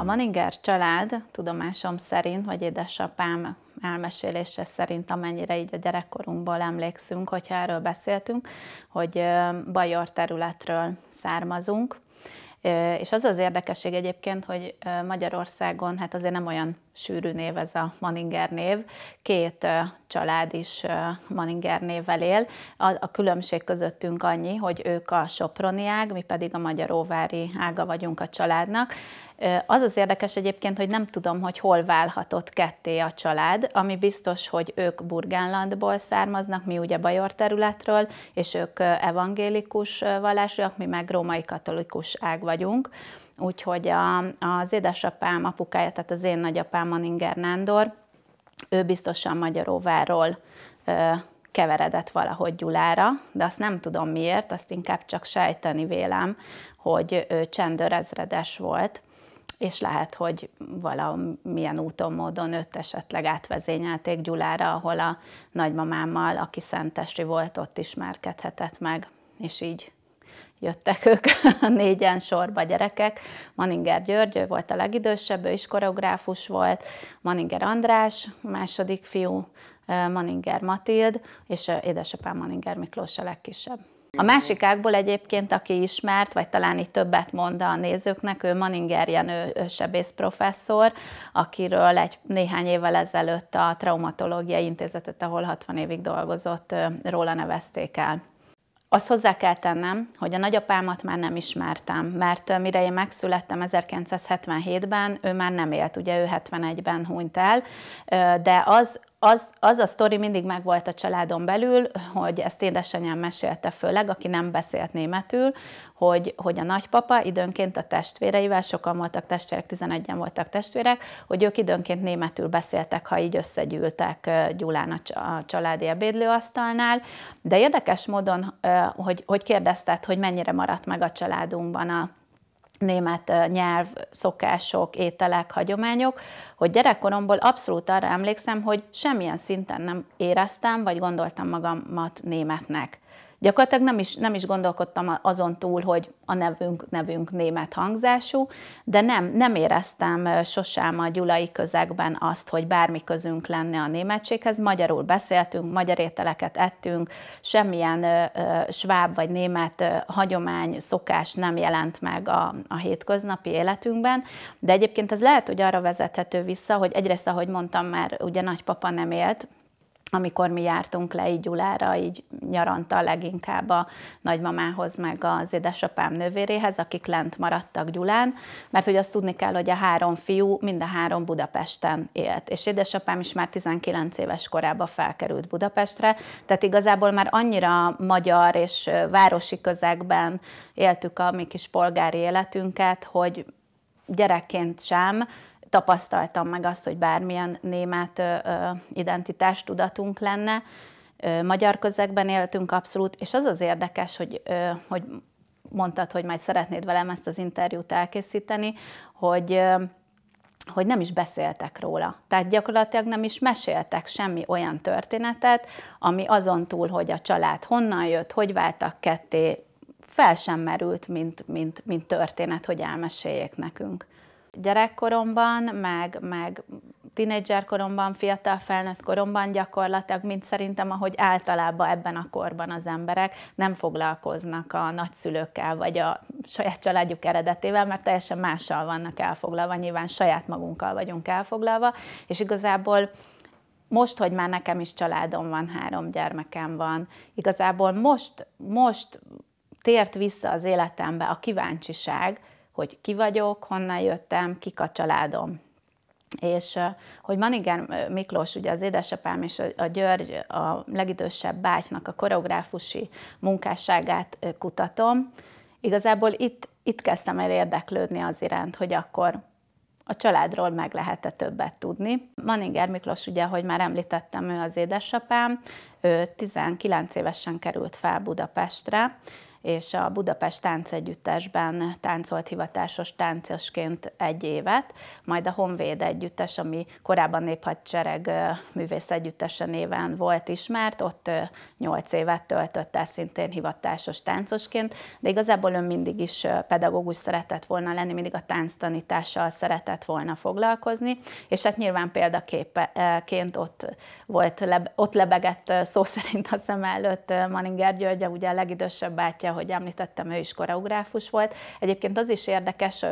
A Maninger család tudomásom szerint, vagy édesapám elmesélése szerint, amennyire így a gyerekkorunkból emlékszünk, hogyha erről beszéltünk, hogy Bajor területről származunk, és az az érdekesség egyébként, hogy Magyarországon hát azért nem olyan sűrű név ez a Maninger név. Két család is Maninger névvel él. A, a különbség közöttünk annyi, hogy ők a Soproniág, mi pedig a Magyaróvári ága vagyunk a családnak. Az az érdekes egyébként, hogy nem tudom, hogy hol válhatott ketté a család, ami biztos, hogy ők Burgánlandból származnak, mi ugye Bajor területről, és ők evangélikus vallásúak, mi meg római katolikus ág vagyunk. Úgyhogy a, az édesapám apukája, tehát az én nagyapám Maninger Nándor, ő biztosan Magyaróváról keveredett valahogy Gyulára, de azt nem tudom miért, azt inkább csak sejteni vélem, hogy ő csendőrezredes volt, és lehet, hogy valamilyen úton, módon őt esetleg átvezényelték Gyulára, ahol a nagymamámmal, aki Szentesti volt, ott ismerkedhetett meg, és így jöttek ők a négyen sorba gyerekek. Maninger György, ő volt a legidősebb, ő is koreográfus volt, Maninger András, második fiú, Maninger Matild, és édesapám Maninger Miklós a legkisebb. A másik ágból egyébként, aki ismert, vagy talán itt többet mond a nézőknek, ő Maninger Jenő sebész professzor, akiről egy néhány évvel ezelőtt a Traumatológiai Intézetet, ahol 60 évig dolgozott, róla nevezték el. Azt hozzá kell tennem, hogy a nagyapámat már nem ismertem, mert mire én megszülettem 1977-ben, ő már nem élt, ugye ő 71-ben hunyt el, de az, az, az a sztori mindig megvolt a családon belül, hogy ezt édesanyám mesélte főleg, aki nem beszélt németül, hogy, hogy a nagypapa időnként a testvéreivel, sokan voltak testvérek, 11-en voltak testvérek, hogy ők időnként németül beszéltek, ha így összegyűltek Gyulán a családi ebédlőasztalnál, de érdekes módon, hogy, hogy kérdezted, hogy mennyire maradt meg a családunkban a, német nyelv, szokások, ételek, hagyományok, hogy gyerekkoromból abszolút arra emlékszem, hogy semmilyen szinten nem éreztem, vagy gondoltam magamat németnek gyakorlatilag nem is, nem is gondolkodtam azon túl, hogy a nevünk, nevünk német hangzású, de nem, nem éreztem sosem a gyulai közegben azt, hogy bármi közünk lenne a németséghez. Magyarul beszéltünk, magyar ételeket ettünk, semmilyen ö, ö, sváb vagy német ö, hagyomány, szokás nem jelent meg a, a hétköznapi életünkben, de egyébként ez lehet, hogy arra vezethető vissza, hogy egyrészt, ahogy mondtam, már ugye nagypapa nem élt, amikor mi jártunk le így Gyulára, így nyaranta leginkább a nagymamához, meg az édesapám nővéréhez, akik lent maradtak Gyulán, mert hogy azt tudni kell, hogy a három fiú mind a három Budapesten élt, és édesapám is már 19 éves korában felkerült Budapestre, tehát igazából már annyira magyar és városi közegben éltük a mi kis polgári életünket, hogy gyerekként sem, tapasztaltam meg azt, hogy bármilyen német tudatunk lenne. Magyar közegben éltünk abszolút, és az az érdekes, hogy, hogy mondtad, hogy majd szeretnéd velem ezt az interjút elkészíteni, hogy hogy nem is beszéltek róla. Tehát gyakorlatilag nem is meséltek semmi olyan történetet, ami azon túl, hogy a család honnan jött, hogy váltak ketté, fel sem merült, mint, mint, mint történet, hogy elmeséljék nekünk gyerekkoromban, meg, meg tínédzser koromban, fiatal felnőtt koromban gyakorlatilag, mint szerintem, ahogy általában ebben a korban az emberek nem foglalkoznak a nagyszülőkkel, vagy a saját családjuk eredetével, mert teljesen mással vannak elfoglalva, nyilván saját magunkkal vagyunk elfoglalva, és igazából most, hogy már nekem is családom van, három gyermekem van, igazából most, most tért vissza az életembe a kíváncsiság, hogy ki vagyok, honnan jöttem, kik a családom. És hogy Maniger Miklós, ugye az édesapám és a György, a legidősebb bátynak a koreográfusi munkásságát kutatom, igazából itt, itt kezdtem el érdeklődni az iránt, hogy akkor a családról meg lehet-e többet tudni. Maninger Miklós, ugye, ahogy már említettem, ő az édesapám, ő 19 évesen került fel Budapestre, és a Budapest Táncegyüttesben táncolt hivatásos táncosként egy évet, majd a Honvéd Együttes, ami korábban Néphadsereg művész együttese néven volt ismert, ott nyolc évet töltött el szintén hivatásos táncosként, de igazából ő mindig is pedagógus szeretett volna lenni, mindig a tánctanítással szeretett volna foglalkozni, és hát nyilván példaként ott, volt, ott lebegett szó szerint a szem előtt Maninger Györgye, ugye a legidősebb bátyja ahogy említettem, ő is koreográfus volt. Egyébként az is érdekes,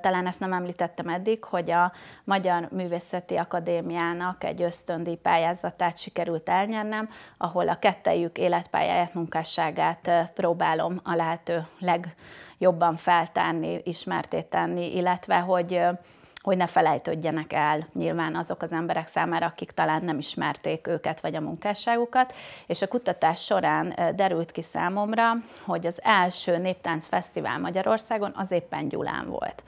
talán ezt nem említettem eddig, hogy a Magyar Művészeti Akadémiának egy ösztöndi pályázatát sikerült elnyernem, ahol a kettejük életpályáját, munkásságát próbálom a lehető legjobban feltárni, ismertét tenni, illetve hogy hogy ne felejtődjenek el nyilván azok az emberek számára, akik talán nem ismerték őket vagy a munkásságukat. És a kutatás során derült ki számomra, hogy az első néptánc fesztivál Magyarországon az éppen Gyulán volt.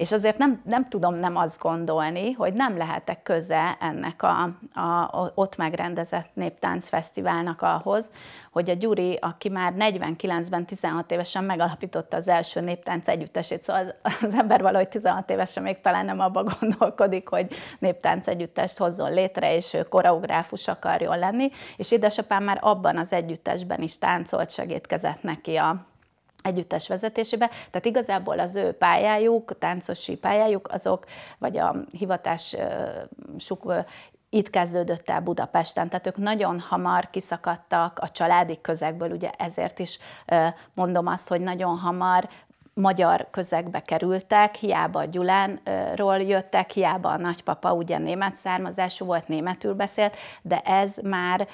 És azért nem, nem tudom nem azt gondolni, hogy nem lehetek köze ennek a, a ott megrendezett néptáncfesztiválnak ahhoz, hogy a Gyuri, aki már 49-ben 16 évesen megalapította az első néptánc együttesét, szóval az, az ember valahogy 16 évesen még talán nem abba gondolkodik, hogy néptánc együttest hozzon létre, és ő koreográfus akarjon lenni, és édesapám már abban az együttesben is táncolt, segítkezett neki a, együttes vezetésébe, tehát igazából az ő pályájuk, táncosi pályájuk azok, vagy a hivatásuk itt kezdődött el Budapesten, tehát ők nagyon hamar kiszakadtak a családi közegből, ugye ezért is mondom azt, hogy nagyon hamar magyar közegbe kerültek, hiába a Gyulánról jöttek, hiába a nagypapa ugye német származású volt, németül beszélt, de ez már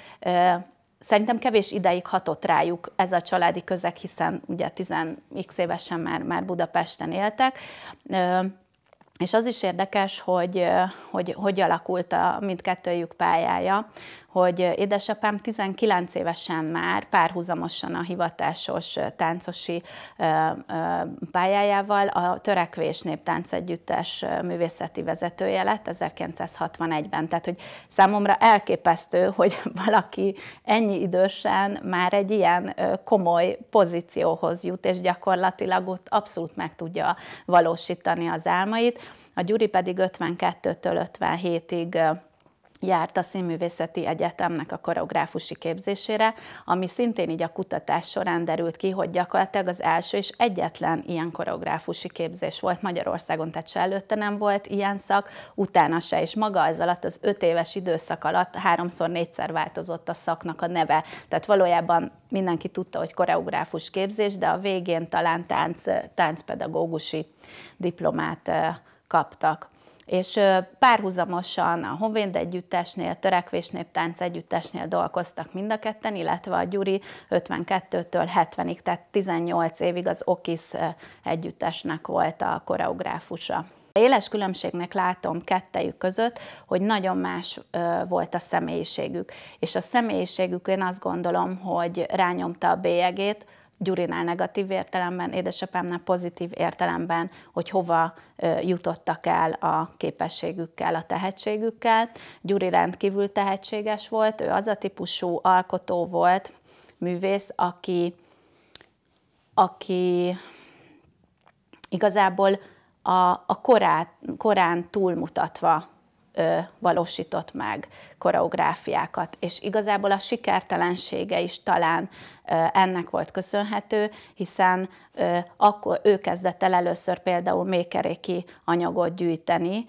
szerintem kevés ideig hatott rájuk ez a családi közeg, hiszen ugye 10x évesen már, már Budapesten éltek. És az is érdekes, hogy hogy, hogy alakult a mindkettőjük pályája, hogy édesapám 19 évesen már párhuzamosan a hivatásos táncosi pályájával a Törekvés Néptánc Együttes művészeti vezetője lett 1961-ben. Tehát, hogy számomra elképesztő, hogy valaki ennyi idősen már egy ilyen komoly pozícióhoz jut, és gyakorlatilag ott abszolút meg tudja valósítani az álmait. A Gyuri pedig 52-től 57-ig járt a Színművészeti Egyetemnek a koreográfusi képzésére, ami szintén így a kutatás során derült ki, hogy gyakorlatilag az első és egyetlen ilyen koreográfusi képzés volt Magyarországon, tehát se előtte nem volt ilyen szak, utána se, és maga ez alatt az öt éves időszak alatt háromszor, négyszer változott a szaknak a neve. Tehát valójában mindenki tudta, hogy koreográfus képzés, de a végén talán tánc, táncpedagógusi diplomát kaptak és párhuzamosan a Honvéd együttesnél, Törekvés Néptánc együttesnél dolgoztak mind a ketten, illetve a Gyuri 52-től 70-ig, tehát 18 évig az Okis együttesnek volt a koreográfusa. Éles különbségnek látom kettejük között, hogy nagyon más volt a személyiségük. És a személyiségük én azt gondolom, hogy rányomta a bélyegét, Gyurinál negatív értelemben, édesapámnál pozitív értelemben, hogy hova jutottak el a képességükkel, a tehetségükkel. Gyuri rendkívül tehetséges volt, ő az a típusú alkotó volt, művész, aki, aki igazából a, a korán, korán túlmutatva valósított meg koreográfiákat. És igazából a sikertelensége is talán ennek volt köszönhető, hiszen akkor ő kezdett el először például mékeréki anyagot gyűjteni,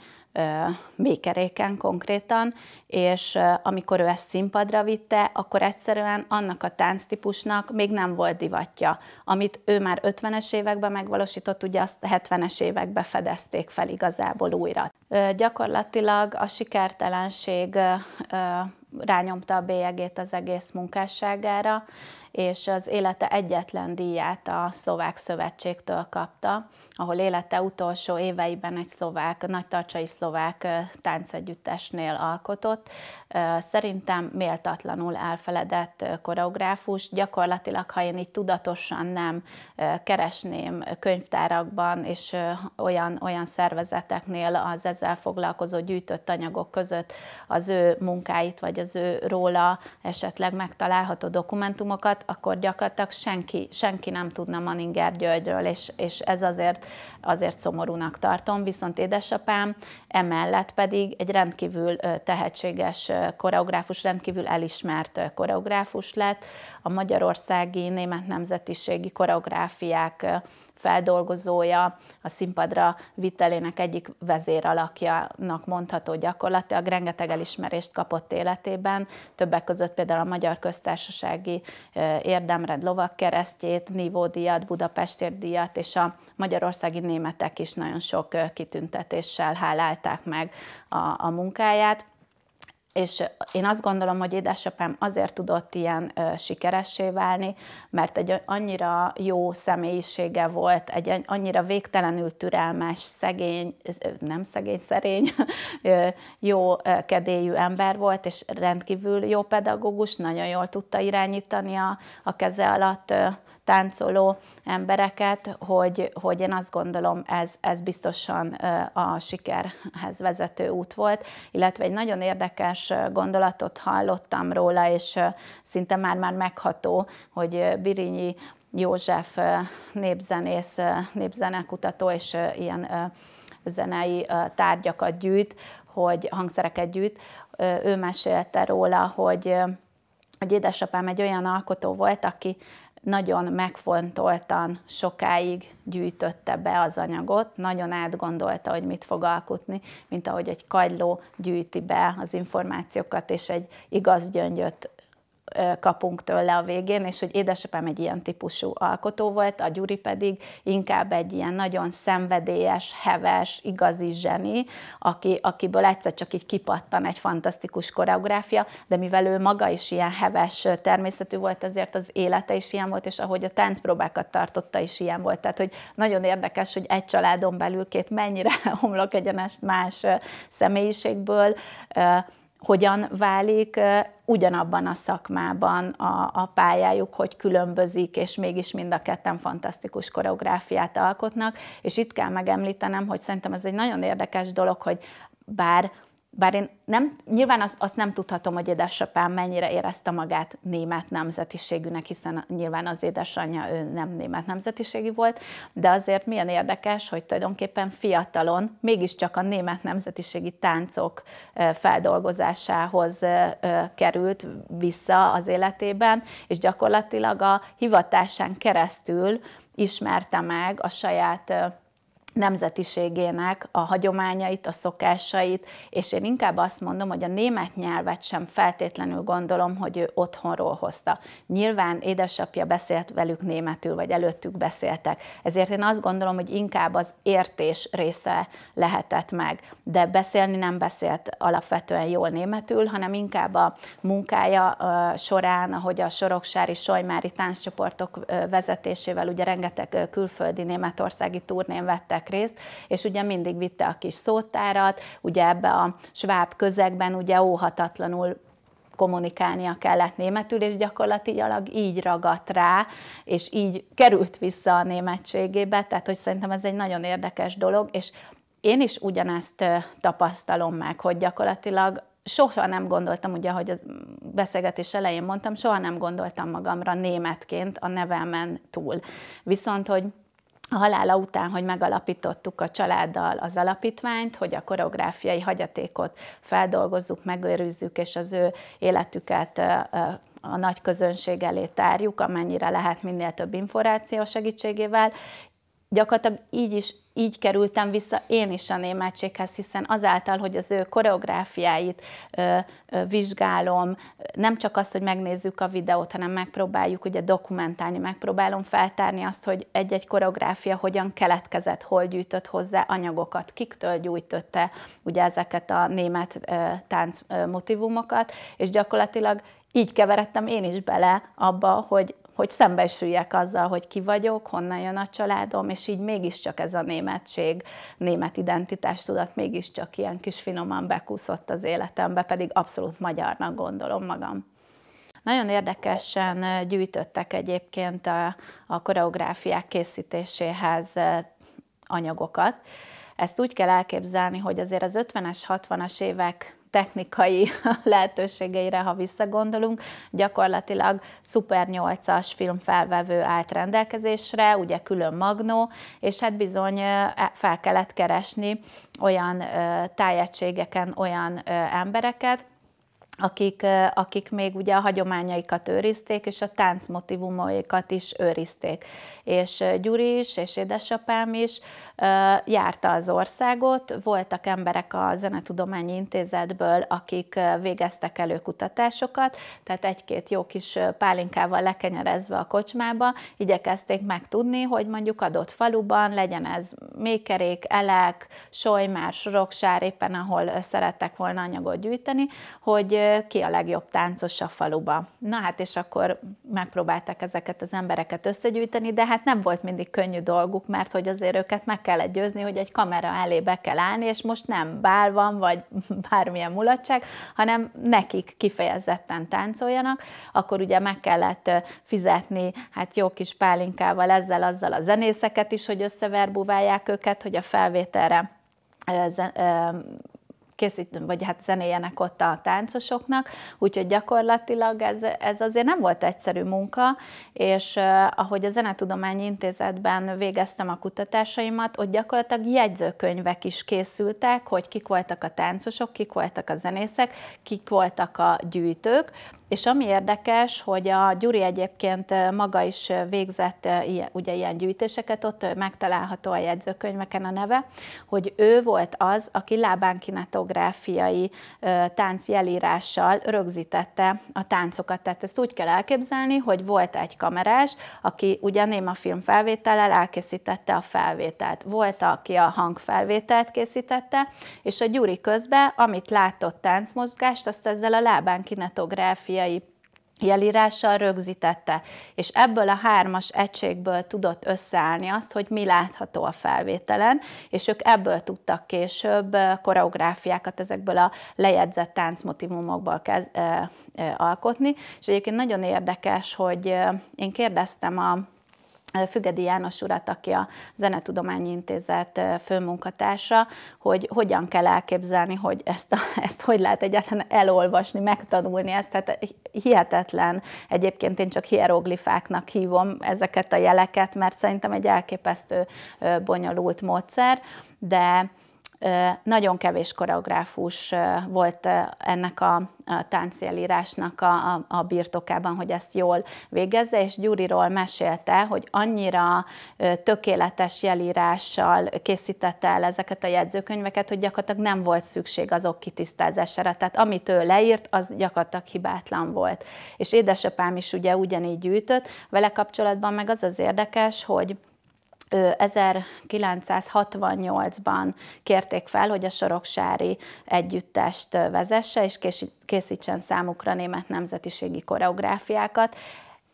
békeréken konkrétan, és amikor ő ezt színpadra vitte, akkor egyszerűen annak a tánctípusnak még nem volt divatja, amit ő már 50-es években megvalósított, ugye azt 70-es években fedezték fel igazából újra. Gyakorlatilag a sikertelenség rányomta a bélyegét az egész munkásságára, és az élete egyetlen díját a Szlovák Szövetségtől kapta, ahol élete utolsó éveiben egy szlovák, tartsai szlovák táncegyüttesnél alkotott. Szerintem méltatlanul elfeledett koreográfus, gyakorlatilag ha én így tudatosan nem keresném könyvtárakban és olyan, olyan szervezeteknél az ezzel foglalkozó gyűjtött anyagok között az ő munkáit, vagy az ő róla esetleg megtalálható dokumentumokat, akkor gyakorlatilag senki, senki nem tudna Maninger Györgyről, és, és ez azért, azért szomorúnak tartom. Viszont édesapám emellett pedig egy rendkívül tehetséges koreográfus, rendkívül elismert koreográfus lett. A magyarországi német nemzetiségi koreográfiák feldolgozója, a színpadra vitelének egyik alakjának mondható gyakorlatilag, rengeteg elismerést kapott életében, többek között például a Magyar Köztársasági Érdemrend lovakkeresztjét, díjat, Budapestért díjat, és a magyarországi németek is nagyon sok kitüntetéssel hálálták meg a, a munkáját és én azt gondolom, hogy édesapám azért tudott ilyen sikeressé válni, mert egy annyira jó személyisége volt, egy annyira végtelenül türelmes, szegény, nem szegény, szerény, jó kedélyű ember volt, és rendkívül jó pedagógus, nagyon jól tudta irányítani a, a keze alatt táncoló embereket, hogy, hogy én azt gondolom, ez, ez biztosan a sikerhez vezető út volt, illetve egy nagyon érdekes gondolatot hallottam róla, és szinte már-már megható, hogy Birinyi József népzenész, népzenekutató és ilyen zenei tárgyakat gyűjt, hogy hangszereket gyűjt. Ő mesélte róla, hogy, hogy édesapám egy olyan alkotó volt, aki nagyon megfontoltan sokáig gyűjtötte be az anyagot, nagyon átgondolta, hogy mit fog alkotni, mint ahogy egy kagyló gyűjti be az információkat, és egy igaz gyöngyöt kapunk tőle a végén, és hogy édesapám egy ilyen típusú alkotó volt, a Gyuri pedig inkább egy ilyen nagyon szenvedélyes, heves, igazi zseni, aki, akiből egyszer csak így kipattan egy fantasztikus koreográfia, de mivel ő maga is ilyen heves természetű volt, azért az élete is ilyen volt, és ahogy a táncpróbákat tartotta is ilyen volt. Tehát, hogy nagyon érdekes, hogy egy családon belül két mennyire homlok egyenest más személyiségből hogyan válik ugyanabban a szakmában a, a pályájuk, hogy különbözik, és mégis mind a ketten fantasztikus koreográfiát alkotnak. És itt kell megemlítenem, hogy szerintem ez egy nagyon érdekes dolog, hogy bár bár én nem, nyilván azt, azt nem tudhatom, hogy édesapám mennyire érezte magát német nemzetiségűnek, hiszen nyilván az édesanyja ő nem német nemzetiségű volt, de azért milyen érdekes, hogy tulajdonképpen fiatalon mégiscsak a német nemzetiségi táncok feldolgozásához került vissza az életében, és gyakorlatilag a hivatásán keresztül ismerte meg a saját nemzetiségének a hagyományait, a szokásait, és én inkább azt mondom, hogy a német nyelvet sem feltétlenül gondolom, hogy ő otthonról hozta. Nyilván édesapja beszélt velük németül, vagy előttük beszéltek, ezért én azt gondolom, hogy inkább az értés része lehetett meg. De beszélni nem beszélt alapvetően jól németül, hanem inkább a munkája során, ahogy a soroksári, solymári tánccsoportok vezetésével, ugye rengeteg külföldi németországi turnén vettek vettek részt, és ugye mindig vitte a kis szótárat, ugye ebbe a sváb közegben ugye óhatatlanul kommunikálnia kellett németül, és gyakorlatilag így ragadt rá, és így került vissza a németségébe, tehát hogy szerintem ez egy nagyon érdekes dolog, és én is ugyanezt tapasztalom meg, hogy gyakorlatilag soha nem gondoltam, ugye, ahogy az beszélgetés elején mondtam, soha nem gondoltam magamra németként a nevemen túl. Viszont, hogy a halála után, hogy megalapítottuk a családdal az alapítványt, hogy a koreográfiai hagyatékot feldolgozzuk, megőrizzük, és az ő életüket a nagy közönség elé tárjuk, amennyire lehet minél több információ segítségével. Gyakorlatilag így is így kerültem vissza én is a németséghez, hiszen azáltal, hogy az ő koreográfiáit ö, ö, vizsgálom, nem csak azt, hogy megnézzük a videót, hanem megpróbáljuk ugye dokumentálni, megpróbálom feltárni azt, hogy egy-egy koreográfia hogyan keletkezett, hol gyűjtött hozzá anyagokat, kiktől gyújtötte ugye ezeket a német ö, tánc ö, motivumokat, és gyakorlatilag így keveredtem én is bele abba, hogy, hogy szembesüljek azzal, hogy ki vagyok, honnan jön a családom, és így mégiscsak ez a németség, német identitás tudat mégiscsak ilyen kis finoman bekúszott az életembe, pedig abszolút magyarnak gondolom magam. Nagyon érdekesen eh, gyűjtöttek egyébként a, a koreográfiák készítéséhez eh, anyagokat. Ezt úgy kell elképzelni, hogy azért az 50-es, 60-as évek technikai lehetőségeire, ha visszagondolunk, gyakorlatilag szuper 8-as filmfelvevő állt rendelkezésre, ugye külön magnó, és hát bizony e, fel kellett keresni olyan tájegységeken olyan embereket, akik, akik még ugye a hagyományaikat őrizték, és a tánc motivumaikat is őrizték. És Gyuri is, és édesapám is járta az országot, voltak emberek a Zenetudományi Intézetből, akik végeztek elő kutatásokat, tehát egy-két jó kis pálinkával lekenyerezve a kocsmába, igyekezték megtudni, hogy mondjuk adott faluban legyen ez mékerék, elek, solymár, soroksár, éppen ahol szerettek volna anyagot gyűjteni, hogy ki a legjobb táncos a faluba. Na hát, és akkor megpróbálták ezeket az embereket összegyűjteni, de hát nem volt mindig könnyű dolguk, mert hogy azért őket meg kellett győzni, hogy egy kamera elé be kell állni, és most nem bál van, vagy bármilyen mulatság, hanem nekik kifejezetten táncoljanak, akkor ugye meg kellett fizetni, hát jó kis pálinkával ezzel, azzal a zenészeket is, hogy összeverbúválják őket, hogy a felvételre készít, vagy hát zenéjenek ott a táncosoknak, úgyhogy gyakorlatilag ez, ez azért nem volt egyszerű munka, és ahogy a Zenetudományi Intézetben végeztem a kutatásaimat, ott gyakorlatilag jegyzőkönyvek is készültek, hogy kik voltak a táncosok, kik voltak a zenészek, kik voltak a gyűjtők, és ami érdekes, hogy a Gyuri egyébként maga is végzett ilyen, ugye ilyen gyűjtéseket, ott megtalálható a jegyzőkönyveken a neve, hogy ő volt az, aki lábán kinetográfiai jelírással rögzítette a táncokat. Tehát ezt úgy kell elképzelni, hogy volt egy kamerás, aki ugye a film felvétellel elkészítette a felvételt. Volt, aki a hangfelvételt készítette, és a Gyuri közben, amit látott táncmozgást, azt ezzel a lábán kinetográfiai biológiai jelírással rögzítette, és ebből a hármas egységből tudott összeállni azt, hogy mi látható a felvételen, és ők ebből tudtak később koreográfiákat ezekből a lejegyzett táncmotivumokból ö, ö, alkotni, és egyébként nagyon érdekes, hogy én kérdeztem a Fügedi János urat, aki a Zenetudományi Intézet főmunkatársa, hogy hogyan kell elképzelni, hogy ezt, a, ezt hogy lehet egyáltalán elolvasni, megtanulni ezt. Tehát hihetetlen. Egyébként én csak hieroglifáknak hívom ezeket a jeleket, mert szerintem egy elképesztő bonyolult módszer, de nagyon kevés koreográfus volt ennek a, táncélírásnak a, a, a birtokában, hogy ezt jól végezze, és Gyuriról mesélte, hogy annyira tökéletes jelírással készítette el ezeket a jegyzőkönyveket, hogy gyakorlatilag nem volt szükség azok kitisztázására. Tehát amit ő leírt, az gyakorlatilag hibátlan volt. És édesapám is ugye ugyanígy gyűjtött. Vele kapcsolatban meg az az érdekes, hogy 1968-ban kérték fel, hogy a Soroksári együttest vezesse, és készítsen számukra német nemzetiségi koreográfiákat.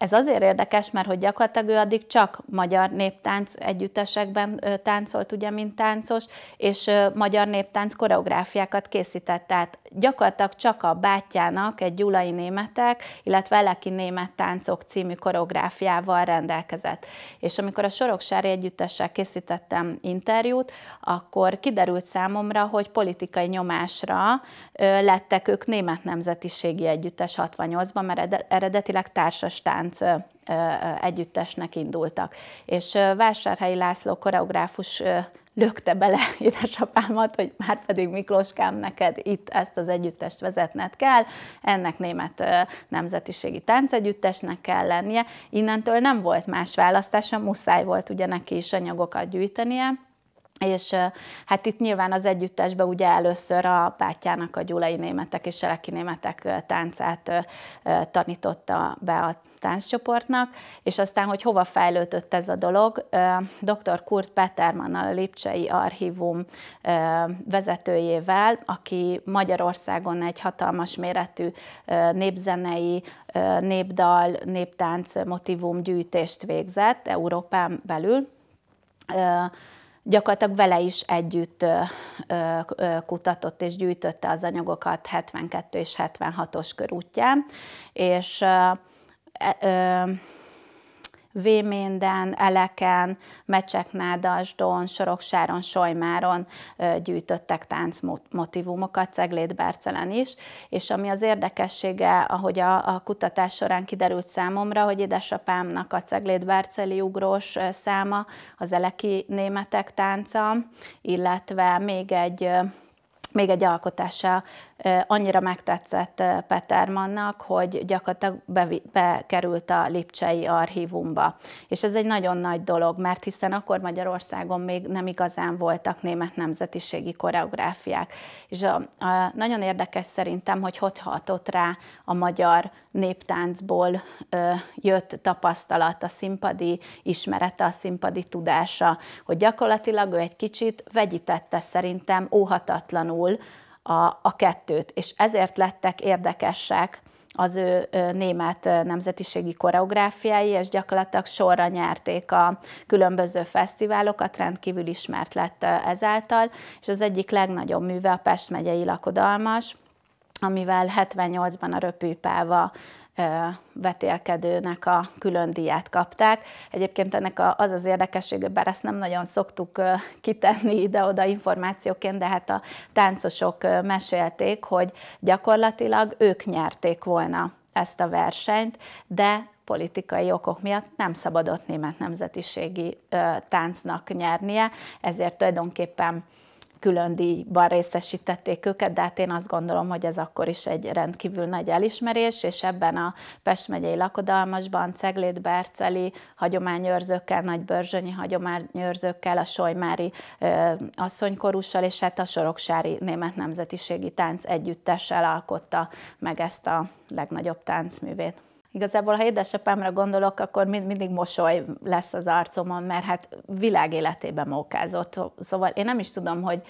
Ez azért érdekes, mert hogy gyakorlatilag ő addig csak magyar néptánc együttesekben táncolt, ugye, mint táncos, és magyar néptánc koreográfiákat készített. Tehát gyakorlatilag csak a bátyjának egy gyulai németek, illetve eleki német táncok című koreográfiával rendelkezett. És amikor a Soroksári Együttessel készítettem interjút, akkor kiderült számomra, hogy politikai nyomásra lettek ők német nemzetiségi együttes 68-ban, mert eredetileg társas tánc 9 együttesnek indultak. És Vásárhelyi László koreográfus lökte bele édesapámat, hogy már pedig Miklóskám, neked itt ezt az együttest vezetned kell, ennek német nemzetiségi táncegyüttesnek kell lennie. Innentől nem volt más választása, muszáj volt ugye neki is anyagokat gyűjtenie, és hát itt nyilván az együttesben ugye először a bátyjának a gyulai németek és seleki németek táncát tanította be a tánccsoportnak, és aztán, hogy hova fejlődött ez a dolog, dr. Kurt Petermannal, a Lipcsei Archívum vezetőjével, aki Magyarországon egy hatalmas méretű népzenei, népdal, néptánc motivum gyűjtést végzett Európán belül, gyakorlatilag vele is együtt kutatott és gyűjtötte az anyagokat 72 és 76-os körútján, és e, Véménden, Eleken, Mecseknádasdon, Soroksáron, Sojmáron gyűjtöttek táncmotivumokat, Ceglét Bercelen is, és ami az érdekessége, ahogy a, a kutatás során kiderült számomra, hogy édesapámnak a Ceglét Berceli ugrós száma, az eleki németek tánca, illetve még egy még egy alkotása annyira megtetszett Petermannak, hogy gyakorlatilag bekerült a Lipcsei archívumba. És ez egy nagyon nagy dolog, mert hiszen akkor Magyarországon még nem igazán voltak német nemzetiségi koreográfiák. És a, a, nagyon érdekes szerintem, hogy hogy hatott rá a magyar néptáncból ö, jött tapasztalat, a színpadi ismerete, a színpadi tudása, hogy gyakorlatilag ő egy kicsit vegyítette szerintem óhatatlanul a, a kettőt, és ezért lettek érdekesek az ő német nemzetiségi koreográfiái, és gyakorlatilag sorra nyerték a különböző fesztiválokat, rendkívül ismert lett ezáltal, és az egyik legnagyobb műve a Pest megyei lakodalmas, amivel 78-ban a Röpűpáva vetélkedőnek a külön díját kapták. Egyébként ennek az az érdekessége, bár ezt nem nagyon szoktuk kitenni ide-oda információként, de hát a táncosok mesélték, hogy gyakorlatilag ők nyerték volna ezt a versenyt, de politikai okok miatt nem szabadott német nemzetiségi táncnak nyernie, ezért tulajdonképpen külön díjban részesítették őket, de hát én azt gondolom, hogy ez akkor is egy rendkívül nagy elismerés, és ebben a Pest megyei lakodalmasban Ceglét Berceli hagyományőrzőkkel, Börzsönyi hagyományőrzőkkel, a Sojmári ö, asszonykorussal, és hát a Soroksári Német Nemzetiségi Tánc együttessel alkotta meg ezt a legnagyobb táncművét. Igazából, ha édesapámra gondolok, akkor mind, mindig mosoly lesz az arcomon, mert hát világ életében mókázott. Szóval én nem is tudom, hogy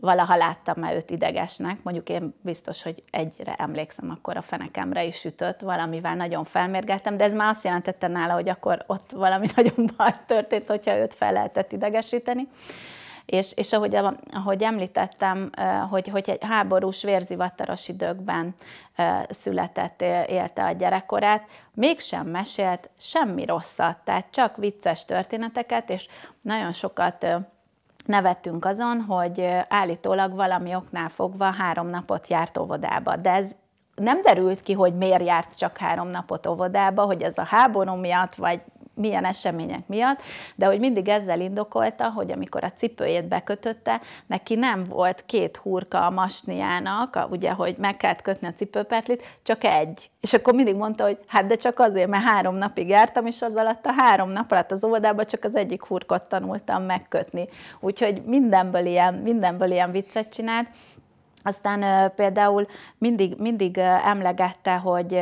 valaha láttam-e őt idegesnek, mondjuk én biztos, hogy egyre emlékszem, akkor a fenekemre is ütött, valamivel nagyon felmérgeltem, de ez már azt jelentette nála, hogy akkor ott valami nagyon baj történt, hogyha őt fel lehetett idegesíteni. És, és ahogy, ahogy említettem, hogy, hogy egy háborús, vérzivataros időkben született, élte a gyerekkorát, mégsem mesélt semmi rosszat, tehát csak vicces történeteket, és nagyon sokat nevettünk azon, hogy állítólag valami oknál fogva három napot járt óvodába, de ez nem derült ki, hogy miért járt csak három napot óvodába, hogy ez a háború miatt, vagy milyen események miatt, de hogy mindig ezzel indokolta, hogy amikor a cipőjét bekötötte, neki nem volt két hurka a masniának, a, ugye, hogy meg kellett kötni a cipőpertlit, csak egy. És akkor mindig mondta, hogy hát de csak azért, mert három napig jártam, és az alatt a három nap alatt az óvodában csak az egyik hurkot tanultam megkötni. Úgyhogy mindenből ilyen, mindenből ilyen viccet csinált, aztán például mindig, mindig emlegette, hogy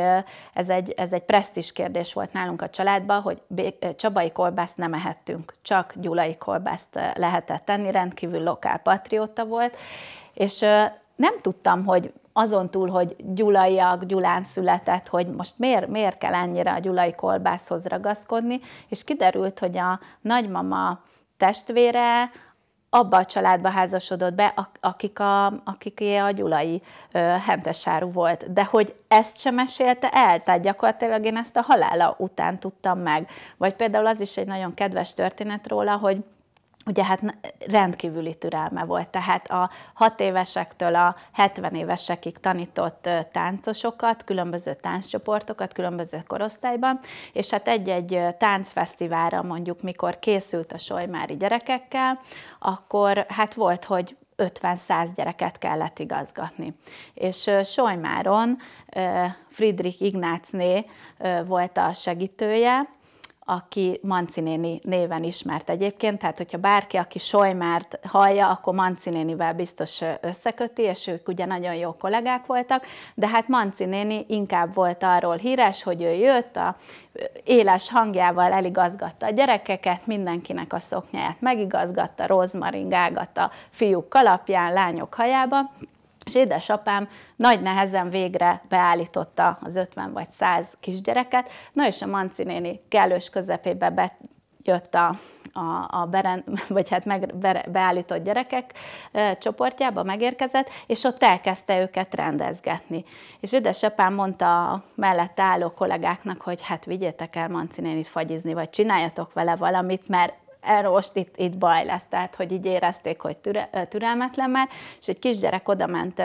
ez egy, ez egy presztis kérdés volt nálunk a családban, hogy csabai kolbászt nem ehettünk, csak gyulai kolbászt lehetett tenni, rendkívül lokál patrióta volt, és nem tudtam, hogy azon túl, hogy gyulaiak, gyulán született, hogy most miért, miért kell ennyire a gyulai kolbászhoz ragaszkodni, és kiderült, hogy a nagymama testvére abba a családba házasodott be, akik a, akik a gyulai hentesáru volt. De hogy ezt sem mesélte el, tehát gyakorlatilag én ezt a halála után tudtam meg. Vagy például az is egy nagyon kedves történet róla, hogy ugye hát rendkívüli türelme volt, tehát a 6 évesektől a 70 évesekig tanított táncosokat, különböző tánccsoportokat, különböző korosztályban, és hát egy-egy táncfesztiválra mondjuk, mikor készült a Solymári gyerekekkel, akkor hát volt, hogy 50-100 gyereket kellett igazgatni. És Solymáron Friedrich Ignácné volt a segítője, aki Manci néni néven ismert egyébként, tehát hogyha bárki, aki Sojmárt hallja, akkor Manci nénivel biztos összeköti, és ők ugye nagyon jó kollégák voltak, de hát Manci néni inkább volt arról híres, hogy ő jött, a éles hangjával eligazgatta a gyerekeket, mindenkinek a szoknyáját megigazgatta, rozmaringágat a fiúk kalapján, lányok hajába, és édesapám nagy nehezen végre beállította az 50 vagy 100 kisgyereket, na és a Manci néni kellős közepébe be jött a, a, a beren, vagy hát meg, be, beállított gyerekek e, csoportjába, megérkezett, és ott elkezdte őket rendezgetni. És édesapám mondta a mellett álló kollégáknak, hogy hát vigyétek el Manci nénit fagyizni, vagy csináljatok vele valamit, mert erre most itt, itt baj lesz, tehát hogy így érezték, hogy türe, türelmetlen már, és egy kisgyerek oda ment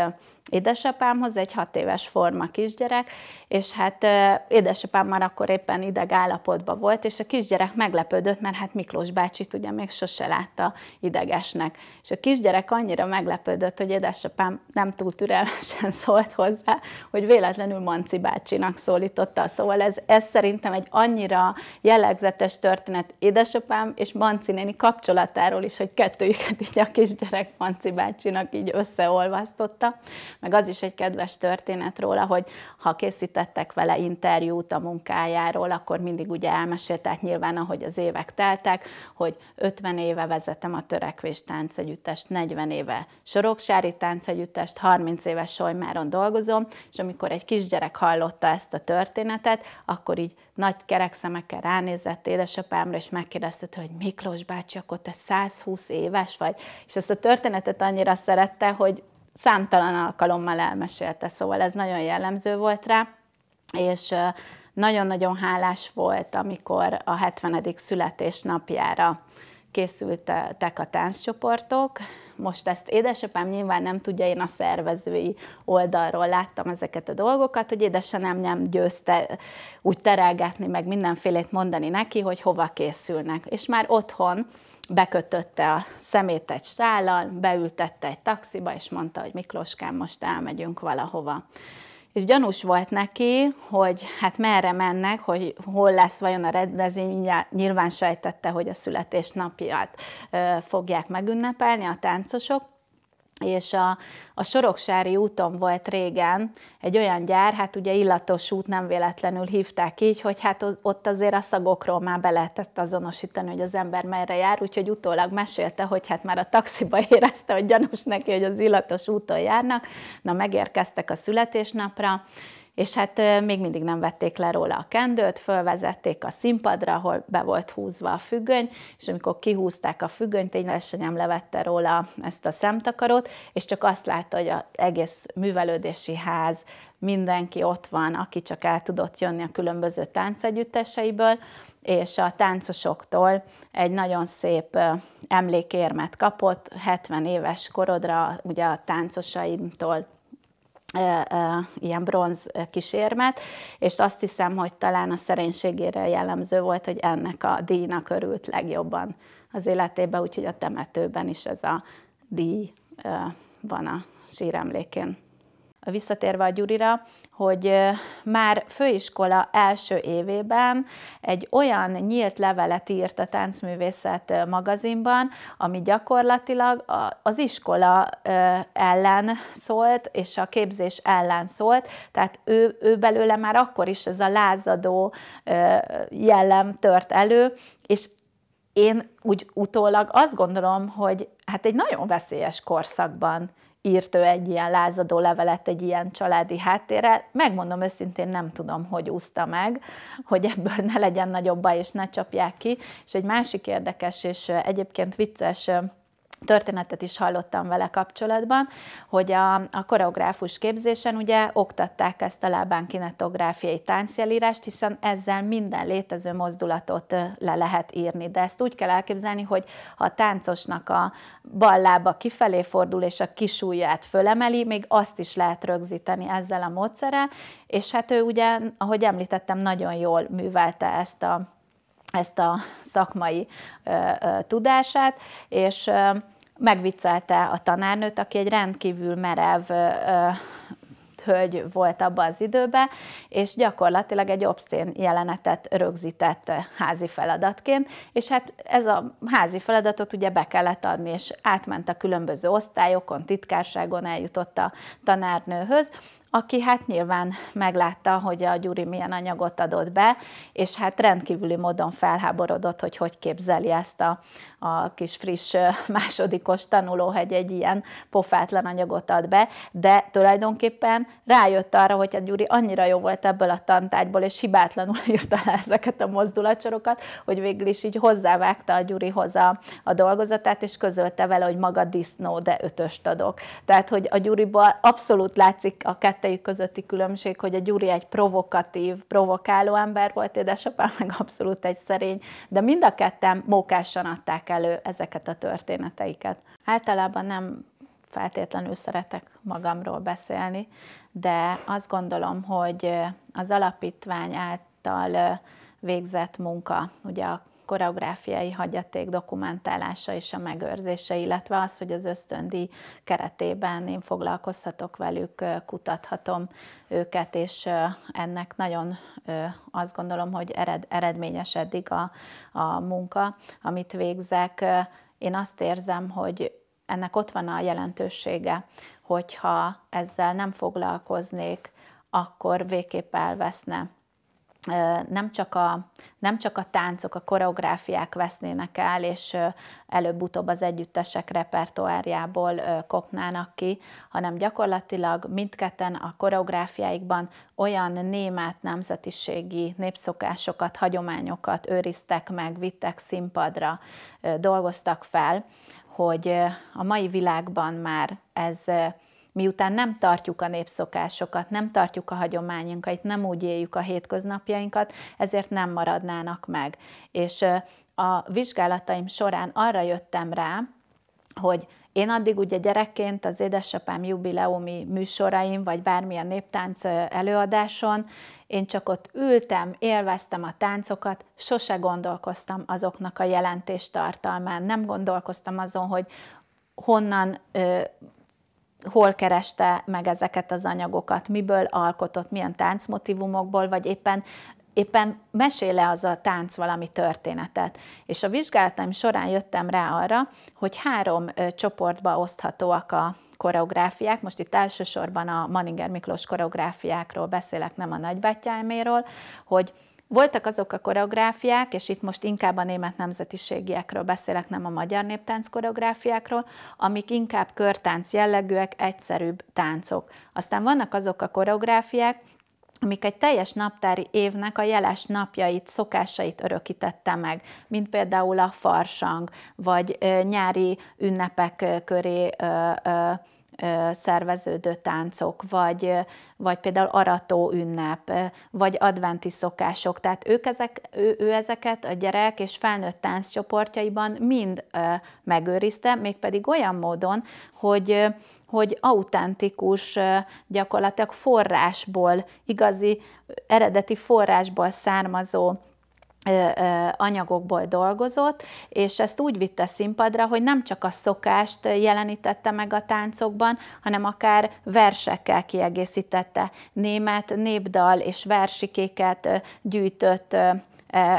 édesapámhoz, egy hat éves forma kisgyerek, és hát édesapám már akkor éppen ideg állapotban volt, és a kisgyerek meglepődött, mert hát Miklós bácsit ugye még sose látta idegesnek. És a kisgyerek annyira meglepődött, hogy édesapám nem túl türelmesen szólt hozzá, hogy véletlenül Manci bácsinak szólította. Szóval ez, ez szerintem egy annyira jellegzetes történet. Édesapám és Manci Manci néni kapcsolatáról is, hogy kettőjüket így a kisgyerek Manci bácsinak így összeolvasztotta, meg az is egy kedves történet róla, hogy ha készítettek vele interjút a munkájáról, akkor mindig ugye elmesélt, tehát nyilván ahogy az évek teltek, hogy 50 éve vezetem a törekvés táncegyüttest, 40 éve Soroksári táncegyüttest, 30 éve Solymáron dolgozom, és amikor egy kisgyerek hallotta ezt a történetet, akkor így nagy kerek szemekkel ránézett édesapámra, és megkérdezte, hogy Miklós bácsi, akkor te 120 éves vagy? És ezt a történetet annyira szerette, hogy számtalan alkalommal elmesélte, szóval ez nagyon jellemző volt rá, és nagyon-nagyon hálás volt, amikor a 70. születésnapjára készültek a tánccsoportok. Most ezt édesapám nyilván nem tudja, én a szervezői oldalról láttam ezeket a dolgokat, hogy édesanyám nem győzte úgy terelgetni, meg mindenfélét mondani neki, hogy hova készülnek. És már otthon bekötötte a szemét egy stállal, beültette egy taxiba, és mondta, hogy Miklóskám, most elmegyünk valahova és gyanús volt neki, hogy hát merre mennek, hogy hol lesz vajon a rendezvény, nyilván sejtette, hogy a születésnapját fogják megünnepelni a táncosok, és a, a Soroksári úton volt régen egy olyan gyár, hát ugye illatos út nem véletlenül hívták így, hogy hát ott azért a szagokról már be lehetett azonosítani, hogy az ember merre jár, úgyhogy utólag mesélte, hogy hát már a taxiba érezte, hogy gyanús neki, hogy az illatos úton járnak. Na, megérkeztek a születésnapra, és hát még mindig nem vették le róla a kendőt, fölvezették a színpadra, ahol be volt húzva a függöny, és amikor kihúzták a függönyt, egy nem levette róla ezt a szemtakarót, és csak azt látta, hogy az egész művelődési ház, mindenki ott van, aki csak el tudott jönni a különböző táncegyütteseiből, és a táncosoktól egy nagyon szép emlékérmet kapott, 70 éves korodra, ugye a táncosaimtól ilyen bronz kísérmet, és azt hiszem, hogy talán a szerénységére jellemző volt, hogy ennek a díjnak örült legjobban az életébe, úgyhogy a temetőben is ez a díj van a síremlékén visszatérve a Gyurira, hogy már főiskola első évében egy olyan nyílt levelet írt a Táncművészet magazinban, ami gyakorlatilag az iskola ellen szólt, és a képzés ellen szólt, tehát ő, ő belőle már akkor is ez a lázadó jellem tört elő, és én úgy utólag azt gondolom, hogy hát egy nagyon veszélyes korszakban írt ő egy ilyen lázadó levelet egy ilyen családi háttérrel. Megmondom őszintén, nem tudom, hogy úszta meg, hogy ebből ne legyen nagyobb baj, és ne csapják ki. És egy másik érdekes és egyébként vicces történetet is hallottam vele kapcsolatban, hogy a, a koreográfus képzésen ugye oktatták ezt a lábán kinetográfiai táncjelírást, hiszen ezzel minden létező mozdulatot le lehet írni. De ezt úgy kell elképzelni, hogy ha a táncosnak a bal lába kifelé fordul és a kisújját fölemeli, még azt is lehet rögzíteni ezzel a módszerrel, és hát ő ugye, ahogy említettem, nagyon jól művelte ezt a ezt a szakmai ö, ö, tudását, és ö, megviccelte a tanárnőt, aki egy rendkívül merev ö, hölgy volt abban az időben, és gyakorlatilag egy obszén jelenetet rögzített házi feladatként, és hát ez a házi feladatot ugye be kellett adni, és átment a különböző osztályokon, titkárságon eljutott a tanárnőhöz, aki hát nyilván meglátta, hogy a Gyuri milyen anyagot adott be, és hát rendkívüli módon felháborodott, hogy hogy képzeli ezt a, a kis friss másodikos tanuló, hogy egy ilyen pofátlan anyagot ad be, de tulajdonképpen rájött arra, hogy a hát Gyuri annyira jó volt ebből a tantárgyból, és hibátlanul írta le ezeket a mozdulatsorokat, hogy végül is így hozzávágta a Gyurihoz a, a dolgozatát, és közölte vele, hogy maga disznó, de ötöst adok. Tehát, hogy a Gyuriból abszolút látszik a kettő kettejük közötti különbség, hogy a Gyuri egy provokatív, provokáló ember volt, édesapám meg abszolút egy szerény, de mind a ketten mókásan adták elő ezeket a történeteiket. Általában nem feltétlenül szeretek magamról beszélni, de azt gondolom, hogy az alapítvány által végzett munka, ugye a koreográfiai hagyaték dokumentálása és a megőrzése, illetve az, hogy az ösztöndi keretében én foglalkozhatok velük, kutathatom őket, és ennek nagyon azt gondolom, hogy ered, eredményes eddig a, a munka, amit végzek. Én azt érzem, hogy ennek ott van a jelentősége, hogyha ezzel nem foglalkoznék, akkor végképp elveszne nem csak, a, nem csak a táncok, a koreográfiák vesznének el, és előbb-utóbb az együttesek repertoárjából kopnának ki, hanem gyakorlatilag mindketten a koreográfiáikban olyan német nemzetiségi népszokásokat, hagyományokat őriztek meg, vittek színpadra, dolgoztak fel, hogy a mai világban már ez miután nem tartjuk a népszokásokat, nem tartjuk a hagyományunkat, nem úgy éljük a hétköznapjainkat, ezért nem maradnának meg. És a vizsgálataim során arra jöttem rá, hogy én addig ugye gyerekként az édesapám jubileumi műsoraim, vagy bármilyen néptánc előadáson, én csak ott ültem, élveztem a táncokat, sose gondolkoztam azoknak a jelentés tartalmán, nem gondolkoztam azon, hogy honnan hol kereste meg ezeket az anyagokat, miből alkotott, milyen táncmotivumokból, vagy éppen éppen mesél e az a tánc valami történetet. És a vizsgálataim során jöttem rá arra, hogy három csoportba oszthatóak a koreográfiák, most itt elsősorban a Maninger Miklós koreográfiákról beszélek, nem a nagybátyáméről, hogy voltak azok a koreográfiák, és itt most inkább a német nemzetiségiekről beszélek, nem a magyar néptánc koreográfiákról, amik inkább körtánc jellegűek, egyszerűbb táncok. Aztán vannak azok a koreográfiák, amik egy teljes naptári évnek a jeles napjait, szokásait örökítette meg, mint például a farsang, vagy nyári ünnepek köré szerveződő táncok, vagy, vagy például arató ünnep, vagy adventi szokások. Tehát ők ezek, ő, ő ezeket a gyerek és felnőtt tánccsoportjaiban mind megőrizte, mégpedig olyan módon, hogy, hogy autentikus, gyakorlatilag forrásból, igazi, eredeti forrásból származó anyagokból dolgozott, és ezt úgy vitte színpadra, hogy nem csak a szokást jelenítette meg a táncokban, hanem akár versekkel kiegészítette. Német népdal és versikéket gyűjtött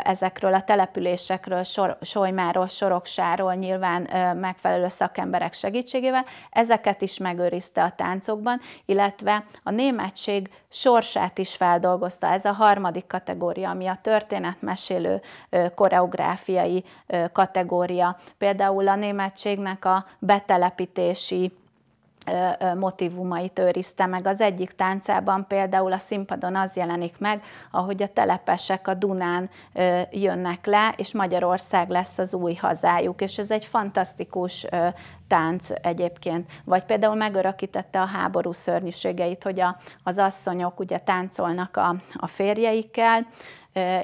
ezekről a településekről, sor, Solymáról, Soroksáról nyilván megfelelő szakemberek segítségével, ezeket is megőrizte a táncokban, illetve a németség sorsát is feldolgozta. Ez a harmadik kategória, ami a történetmesélő koreográfiai kategória. Például a németségnek a betelepítési motivumait őrizte meg. Az egyik táncában például a színpadon az jelenik meg, ahogy a telepesek a Dunán jönnek le, és Magyarország lesz az új hazájuk, és ez egy fantasztikus tánc egyébként. Vagy például megörökítette a háború szörnyűségeit, hogy a, az asszonyok ugye táncolnak a, a férjeikkel,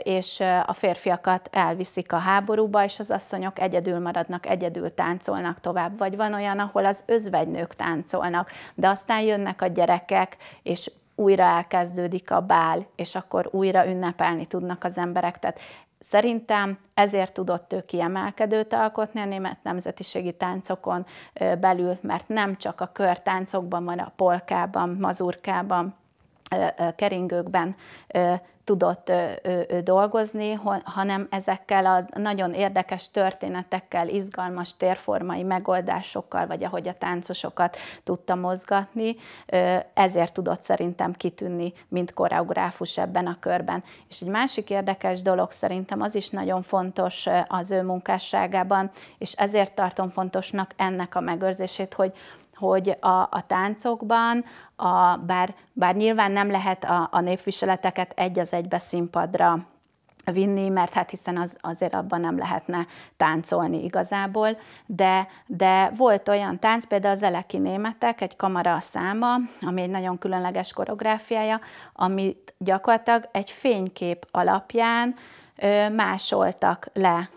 és a férfiakat elviszik a háborúba, és az asszonyok egyedül maradnak, egyedül táncolnak tovább. Vagy van olyan, ahol az özvegynők táncolnak, de aztán jönnek a gyerekek, és újra elkezdődik a bál, és akkor újra ünnepelni tudnak az emberek. Tehát Szerintem ezért tudott ő kiemelkedőt alkotni a német nemzetiségi táncokon belül, mert nem csak a körtáncokban van, a polkában, mazurkában, keringőkben tudott dolgozni, hanem ezekkel a nagyon érdekes történetekkel, izgalmas térformai megoldásokkal, vagy ahogy a táncosokat tudta mozgatni, ezért tudott szerintem kitűnni, mint koreográfus ebben a körben. És egy másik érdekes dolog szerintem az is nagyon fontos az ő munkásságában, és ezért tartom fontosnak ennek a megőrzését, hogy hogy a, a táncokban, a, bár, bár nyilván nem lehet a, a népviseleteket egy az egybe színpadra vinni, mert hát hiszen az, azért abban nem lehetne táncolni igazából, de, de volt olyan tánc, például az Eleki Németek, egy kamara a száma, ami egy nagyon különleges koreográfiája, amit gyakorlatilag egy fénykép alapján másoltak le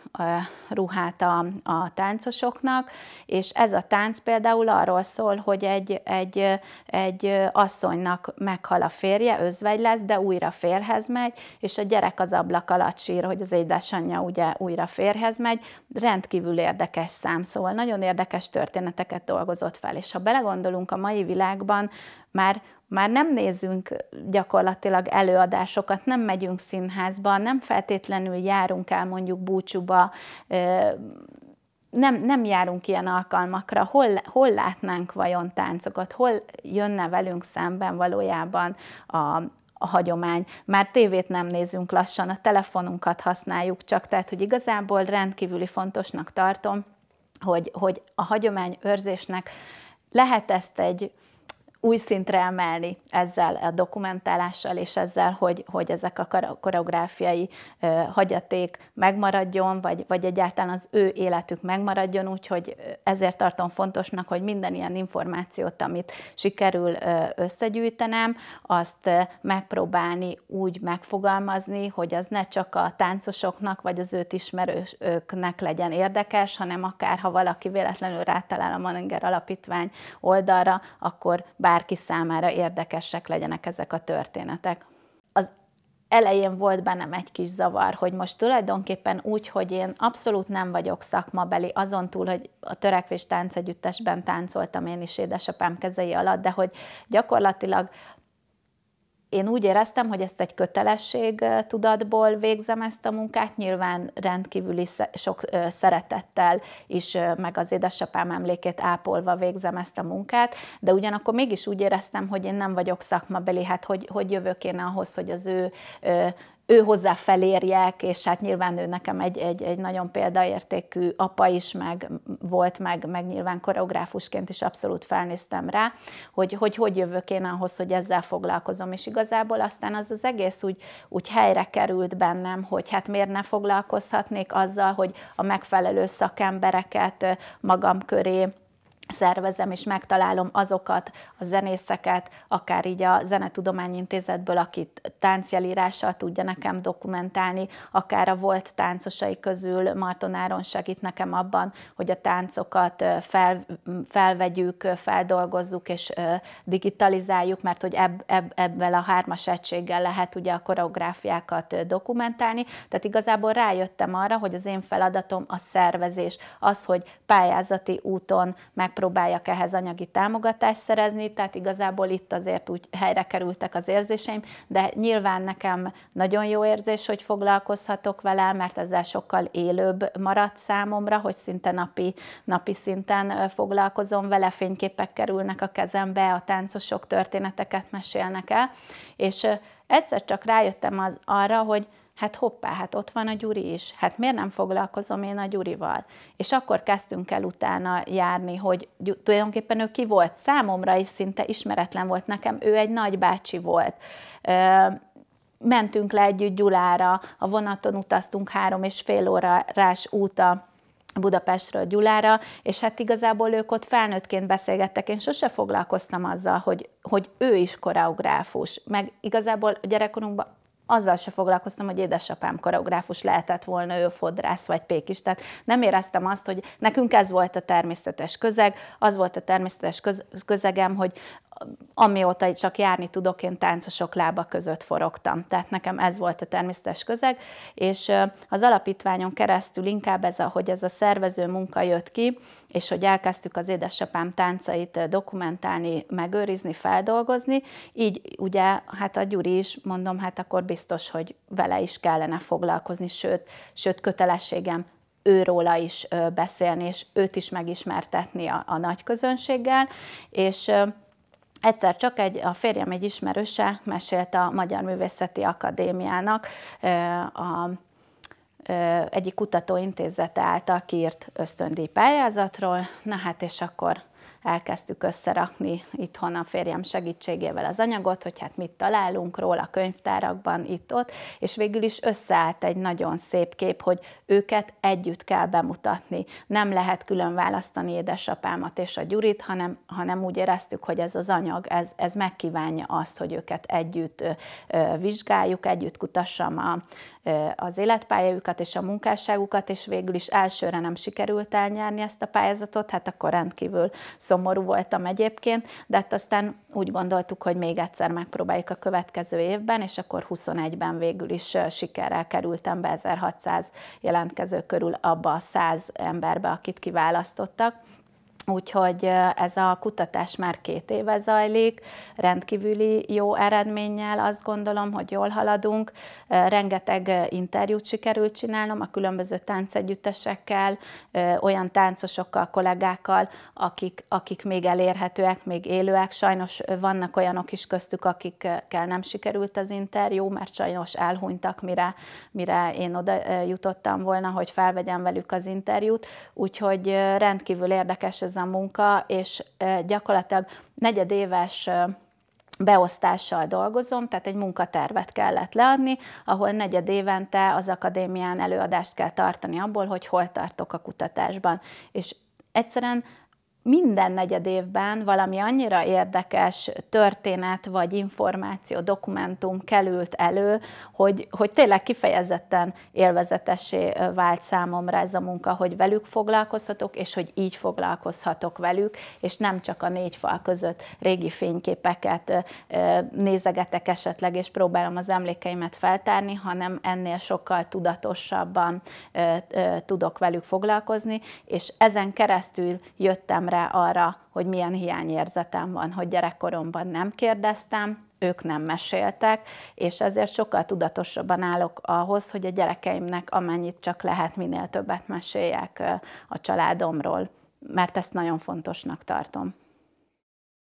ruhát a, a táncosoknak, és ez a tánc például arról szól, hogy egy, egy, egy asszonynak meghal a férje, özvegy lesz, de újra férhez megy, és a gyerek az ablak alatt sír, hogy az édesanyja ugye újra férhez megy. Rendkívül érdekes szám, szóval nagyon érdekes történeteket dolgozott fel, és ha belegondolunk a mai világban, már már nem nézünk gyakorlatilag előadásokat, nem megyünk színházba, nem feltétlenül járunk el mondjuk búcsúba, nem, nem járunk ilyen alkalmakra, hol, hol látnánk vajon táncokat, hol jönne velünk szemben valójában a, a hagyomány. Már tévét nem nézünk lassan, a telefonunkat használjuk csak, tehát hogy igazából rendkívüli fontosnak tartom, hogy, hogy a hagyomány őrzésnek lehet ezt egy új szintre emelni ezzel a dokumentálással, és ezzel, hogy, hogy ezek a koreográfiai hagyaték megmaradjon, vagy, vagy egyáltalán az ő életük megmaradjon, úgyhogy ezért tartom fontosnak, hogy minden ilyen információt, amit sikerül összegyűjtenem, azt megpróbálni úgy megfogalmazni, hogy az ne csak a táncosoknak, vagy az őt ismerőknek legyen érdekes, hanem akár, ha valaki véletlenül rátalál a Manninger Alapítvány oldalra, akkor bár bárki számára érdekesek legyenek ezek a történetek. Az elején volt bennem egy kis zavar, hogy most tulajdonképpen úgy, hogy én abszolút nem vagyok szakmabeli, azon túl, hogy a törekvés táncegyüttesben táncoltam én is édesapám kezei alatt, de hogy gyakorlatilag én úgy éreztem, hogy ezt egy kötelesség tudatból végzem ezt a munkát, nyilván rendkívüli sok szeretettel is, meg az édesapám emlékét ápolva végzem ezt a munkát, de ugyanakkor mégis úgy éreztem, hogy én nem vagyok szakmabeli, hát hogy, hogy jövök én ahhoz, hogy az ő ő hozzá felérjek, és hát nyilván ő nekem egy, egy, egy nagyon példaértékű apa is meg volt, meg, meg nyilván koreográfusként is abszolút felnéztem rá, hogy, hogy hogy jövök én ahhoz, hogy ezzel foglalkozom, és igazából aztán az az egész úgy, úgy helyre került bennem, hogy hát miért ne foglalkozhatnék azzal, hogy a megfelelő szakembereket magam köré szervezem és megtalálom azokat a zenészeket, akár így a Zenetudományi Intézetből, akit táncjelírással tudja nekem dokumentálni, akár a volt táncosai közül Marton Áron segít nekem abban, hogy a táncokat fel, felvegyük, feldolgozzuk és digitalizáljuk, mert hogy ebb, ebb, ebben a hármas egységgel lehet ugye a koreográfiákat dokumentálni. Tehát igazából rájöttem arra, hogy az én feladatom a szervezés, az, hogy pályázati úton meg megpróbáljak ehhez anyagi támogatást szerezni, tehát igazából itt azért úgy helyre kerültek az érzéseim, de nyilván nekem nagyon jó érzés, hogy foglalkozhatok vele, mert ezzel sokkal élőbb maradt számomra, hogy szinte napi, napi szinten foglalkozom vele, fényképek kerülnek a kezembe, a táncosok történeteket mesélnek el, és egyszer csak rájöttem az, arra, hogy hát hoppá, hát ott van a Gyuri is, hát miért nem foglalkozom én a Gyurival? És akkor kezdtünk el utána járni, hogy tulajdonképpen ő ki volt számomra, is szinte ismeretlen volt nekem, ő egy nagybácsi volt. Ö, mentünk le együtt Gyulára, a vonaton utaztunk három és fél órás úta Budapestről Gyulára, és hát igazából ők ott felnőttként beszélgettek. Én sose foglalkoztam azzal, hogy, hogy ő is koreográfus, meg igazából gyerekkorunkban azzal se foglalkoztam, hogy édesapám koreográfus lehetett volna, ő fodrász vagy pékis. Tehát nem éreztem azt, hogy nekünk ez volt a természetes közeg, az volt a természetes közegem, hogy amióta csak járni tudok, én táncosok lába között forogtam. Tehát nekem ez volt a természetes közeg, és az alapítványon keresztül inkább ez, a, hogy ez a szervező munka jött ki, és hogy elkezdtük az édesapám táncait dokumentálni, megőrizni, feldolgozni, így ugye, hát a Gyuri is, mondom, hát akkor biztos biztos, hogy vele is kellene foglalkozni, sőt, sőt kötelességem őróla is beszélni, és őt is megismertetni a, a nagy közönséggel, és Egyszer csak egy, a férjem egy ismerőse mesélte a Magyar Művészeti Akadémiának a, egyik kutatóintézete által kiírt ösztöndi pályázatról, na hát és akkor elkezdtük összerakni itthon a férjem segítségével az anyagot, hogy hát mit találunk róla a könyvtárakban, itt-ott, és végül is összeállt egy nagyon szép kép, hogy őket együtt kell bemutatni. Nem lehet külön választani édesapámat és a Gyurit, hanem, hanem úgy éreztük, hogy ez az anyag, ez, ez megkívánja azt, hogy őket együtt vizsgáljuk, együtt kutassam a az életpályájukat és a munkásságukat, és végül is elsőre nem sikerült elnyerni ezt a pályázatot, hát akkor rendkívül szomorú voltam egyébként, de hát aztán úgy gondoltuk, hogy még egyszer megpróbáljuk a következő évben, és akkor 21-ben végül is sikerrel kerültem be 1600 jelentkező körül abba a 100 emberbe, akit kiválasztottak. Úgyhogy ez a kutatás már két éve zajlik, rendkívüli jó eredménnyel azt gondolom, hogy jól haladunk. Rengeteg interjút sikerült csinálnom a különböző táncegyüttesekkel, olyan táncosokkal, kollégákkal, akik, akik még elérhetőek, még élőek. Sajnos vannak olyanok is köztük, akikkel nem sikerült az interjú, mert sajnos elhunytak, mire, mire én oda jutottam volna, hogy felvegyem velük az interjút. Úgyhogy rendkívül érdekes ez ez a munka, és gyakorlatilag negyedéves beosztással dolgozom, tehát egy munkatervet kellett leadni, ahol negyed évente az akadémián előadást kell tartani abból, hogy hol tartok a kutatásban. És egyszerűen minden negyed évben valami annyira érdekes történet vagy információ, dokumentum került elő, hogy, hogy tényleg kifejezetten élvezetesé vált számomra ez a munka, hogy velük foglalkozhatok, és hogy így foglalkozhatok velük, és nem csak a négy fal között régi fényképeket nézegetek esetleg, és próbálom az emlékeimet feltárni, hanem ennél sokkal tudatosabban tudok velük foglalkozni, és ezen keresztül jöttem rá arra, hogy milyen hiányérzetem van, hogy gyerekkoromban nem kérdeztem, ők nem meséltek, és ezért sokkal tudatosabban állok ahhoz, hogy a gyerekeimnek amennyit csak lehet, minél többet meséljek a családomról, mert ezt nagyon fontosnak tartom.